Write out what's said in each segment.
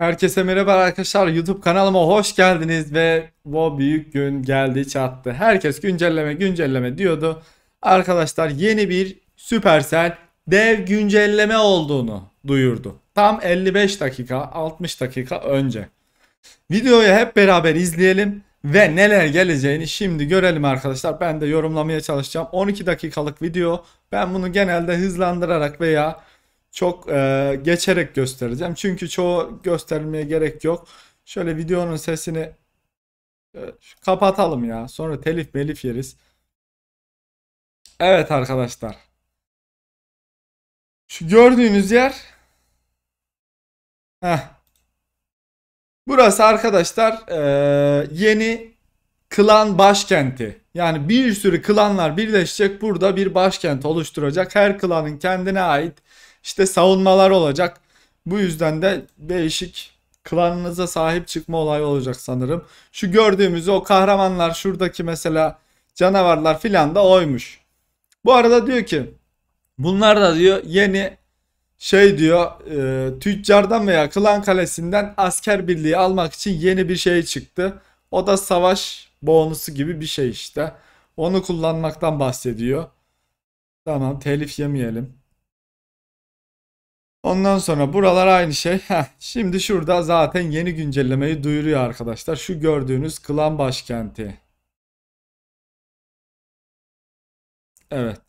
Herkese merhaba arkadaşlar. YouTube kanalıma hoş geldiniz ve bu büyük gün geldi çattı. Herkes güncelleme güncelleme diyordu. Arkadaşlar yeni bir Süpersel dev güncelleme olduğunu duyurdu. Tam 55 dakika 60 dakika önce. Videoyu hep beraber izleyelim ve neler geleceğini şimdi görelim arkadaşlar. Ben de yorumlamaya çalışacağım. 12 dakikalık video. Ben bunu genelde hızlandırarak veya çok e, geçerek göstereceğim. Çünkü çoğu göstermeye gerek yok. Şöyle videonun sesini e, kapatalım ya. Sonra telif melif yeriz. Evet arkadaşlar. Şu gördüğünüz yer Heh. Burası arkadaşlar e, yeni klan başkenti. Yani bir sürü klanlar birleşecek burada bir başkent oluşturacak. Her klanın kendine ait işte savunmalar olacak. Bu yüzden de değişik klanınıza sahip çıkma olayı olacak sanırım. Şu gördüğümüz o kahramanlar şuradaki mesela canavarlar filan da oymuş. Bu arada diyor ki bunlar da diyor yeni şey diyor e, tüccardan veya klan kalesinden asker birliği almak için yeni bir şey çıktı. O da savaş bonusu gibi bir şey işte. Onu kullanmaktan bahsediyor. Tamam telif yemeyelim. Ondan sonra buralar aynı şey. Heh, şimdi şurada zaten yeni güncellemeyi duyuruyor arkadaşlar. Şu gördüğünüz klan başkenti. Evet.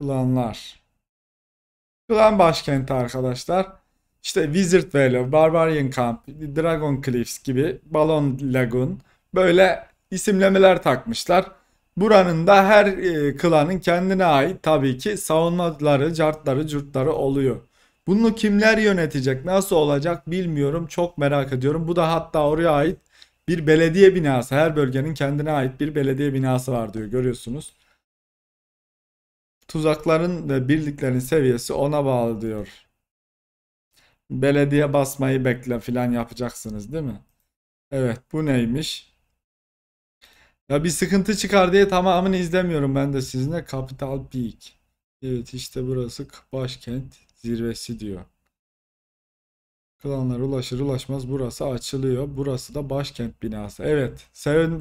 Klanlar. Klan başkenti arkadaşlar. İşte Wizard Valley, Barbarian Camp, Dragon Cliffs gibi, Balon Lagoon böyle isimlemeler takmışlar. Buranın da her e, klanın kendine ait tabii ki savunmaları, cartları, curtları oluyor. Bunu kimler yönetecek, nasıl olacak bilmiyorum. Çok merak ediyorum. Bu da hatta oraya ait bir belediye binası. Her bölgenin kendine ait bir belediye binası var diyor. Görüyorsunuz. Tuzakların ve birliklerin seviyesi ona bağlı diyor. Belediye basmayı bekle filan yapacaksınız değil mi? Evet bu neymiş? Ya bir sıkıntı çıkar diye tamamını izlemiyorum ben de sizinle. Capital Peak. Evet işte burası başkent zirvesi diyor. Klanlar ulaşır ulaşmaz burası açılıyor. Burası da başkent binası. Evet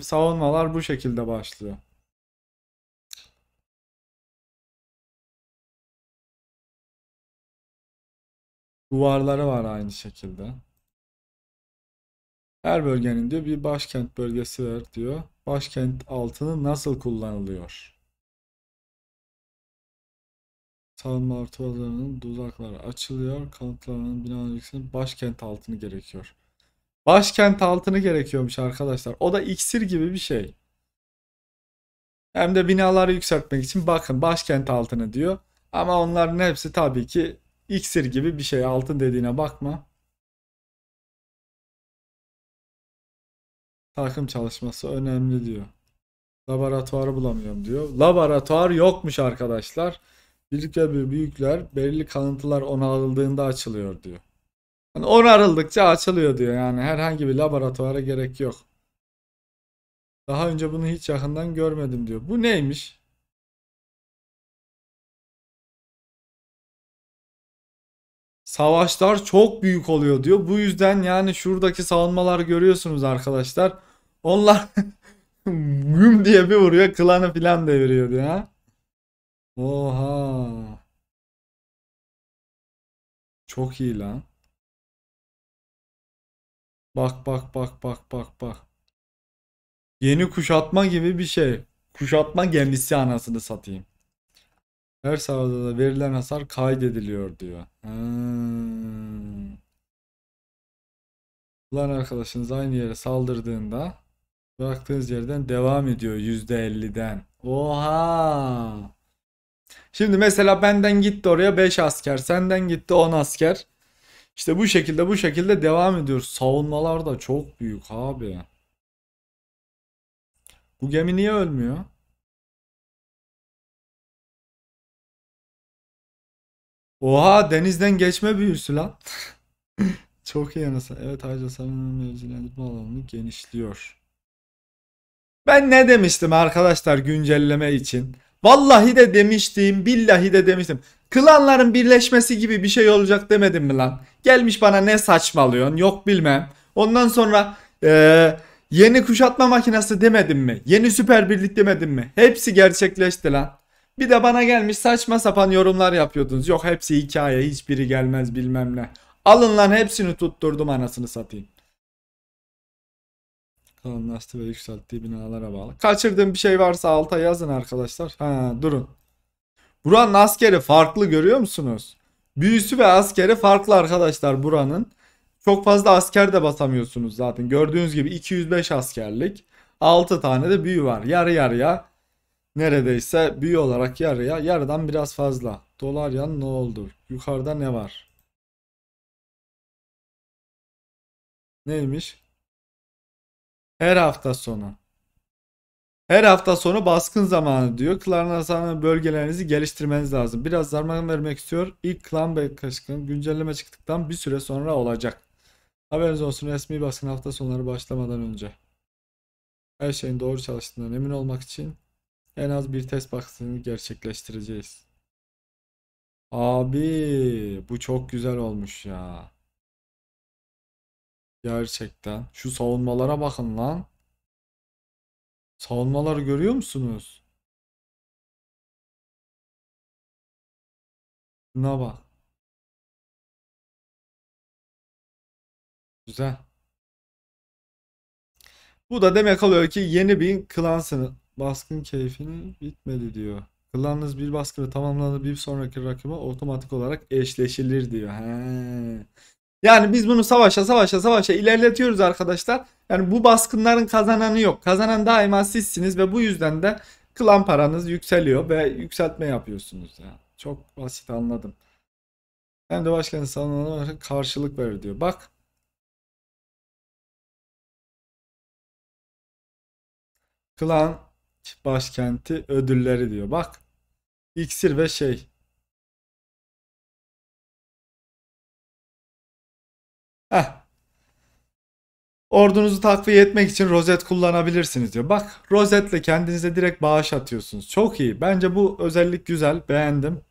savunmalar bu şekilde başlıyor. Duvarları var aynı şekilde. Her bölgenin diyor bir başkent bölgesi var diyor. Başkent altını nasıl kullanılıyor? Savunma artılarının dudakları açılıyor. Kanıtlarının binanın yükselini başkent altını gerekiyor. Başkent altını gerekiyormuş arkadaşlar. O da iksir gibi bir şey. Hem de binaları yükseltmek için bakın başkent altını diyor. Ama onların hepsi tabii ki iksir gibi bir şey. Altın dediğine bakma. Takım çalışması önemli diyor. Laboratuvarı bulamıyorum diyor. Laboratuvar yokmuş arkadaşlar. Birlik ve bir büyükler belirli kanıtlar onarıldığında açılıyor diyor. Yani onarıldıkça açılıyor diyor. Yani herhangi bir laboratuvara gerek yok. Daha önce bunu hiç yakından görmedim diyor. Bu neymiş? savaşlar çok büyük oluyor diyor. Bu yüzden yani şuradaki savunmalar görüyorsunuz arkadaşlar. Onlar güm diye bir vuruyor klanı filan deviriyor ya. Oha. Çok iyi lan. Bak bak bak bak bak bak. Yeni kuşatma gibi bir şey. Kuşatma gemisi anasını satayım. Her sahada da verilen hasar kaydediliyor diyor. Hmm. Ulan arkadaşınız aynı yere saldırdığında bıraktığınız yerden devam ediyor %50'den. Oha! Şimdi mesela benden gitti oraya 5 asker, senden gitti 10 asker. İşte bu şekilde bu şekilde devam ediyor. Savunmalar da çok büyük abi. Bu gemi niye ölmüyor? Oha denizden geçme büyüsü lan. Çok iyi anasın. Evet ayrıca sanırım mevzilendirme alanını genişliyor. Ben ne demiştim arkadaşlar güncelleme için? Vallahi de demiştim, billahi de demiştim. Klanların birleşmesi gibi bir şey olacak demedim mi lan? Gelmiş bana ne saçmalıyorsun yok bilmem. Ondan sonra ee, yeni kuşatma makinesi demedim mi? Yeni süper birlik demedim mi? Hepsi gerçekleşti lan. Bir de bana gelmiş saçma sapan yorumlar yapıyordunuz. Yok hepsi hikaye hiçbiri gelmez bilmem ne. Alın lan hepsini tutturdum anasını satayım. Kalınlaştı ve yükselttiği binalara bağlı. Kaçırdığım bir şey varsa alta yazın arkadaşlar. Ha durun. Buranın askeri farklı görüyor musunuz? Büyüsü ve askeri farklı arkadaşlar buranın. Çok fazla asker de basamıyorsunuz zaten. Gördüğünüz gibi 205 askerlik. 6 tane de büyü var. Yarı yarıya neredeyse büyü olarak yarıya yarıdan biraz fazla. Dolar yan ne oldu? Yukarıda ne var? Neymiş? Her hafta sonu. Her hafta sonu baskın zamanı diyor. Klan arasında bölgelerinizi geliştirmeniz lazım. Biraz zaman vermek istiyor. İlk klan başkanı güncelleme çıktıktan bir süre sonra olacak. Haberiniz olsun resmi baskın hafta sonları başlamadan önce. Her şeyin doğru çalıştığından emin olmak için en az bir test baksını gerçekleştireceğiz. Abi bu çok güzel olmuş ya. Gerçekten. Şu savunmalara bakın lan. Savunmaları görüyor musunuz? Buna bak. Güzel. Bu da demek oluyor ki yeni bir klan baskın keyfini bitmedi diyor. Kıldığınız bir baskı tamamladı bir sonraki rakibe otomatik olarak eşleşilir diyor. He. Yani biz bunu savaşa savaşa savaşa ilerletiyoruz arkadaşlar. Yani bu baskınların kazananı yok. Kazanan daima sizsiniz ve bu yüzden de klan paranız yükseliyor ve yükseltme yapıyorsunuz. Yani. Çok basit anladım. Hem de başka insanlara karşılık verir diyor. Bak klan başkenti ödülleri diyor. Bak iksir ve şey. Heh. Ordunuzu takviye etmek için rozet kullanabilirsiniz diyor. Bak rozetle kendinize direkt bağış atıyorsunuz. Çok iyi. Bence bu özellik güzel. Beğendim.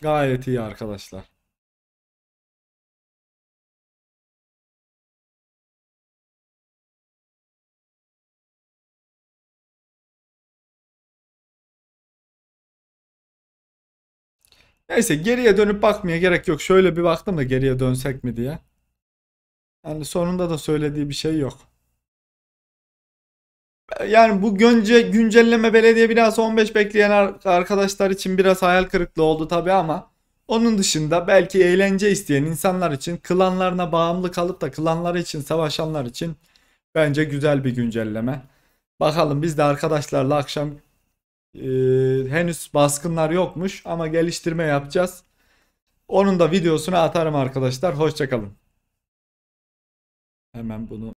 Gayet iyi arkadaşlar. Neyse geriye dönüp bakmaya gerek yok. Şöyle bir baktım da geriye dönsek mi diye. Yani sonunda da söylediği bir şey yok. Yani bu günce, güncelleme belediye biraz 15 bekleyen arkadaşlar için biraz hayal kırıklığı oldu tabi ama onun dışında belki eğlence isteyen insanlar için klanlarına bağımlı kalıp da klanları için savaşanlar için bence güzel bir güncelleme. Bakalım biz de arkadaşlarla akşam ee, henüz baskınlar yokmuş ama geliştirme yapacağız. Onun da videosunu atarım arkadaşlar. Hoşçakalın. Hemen bunu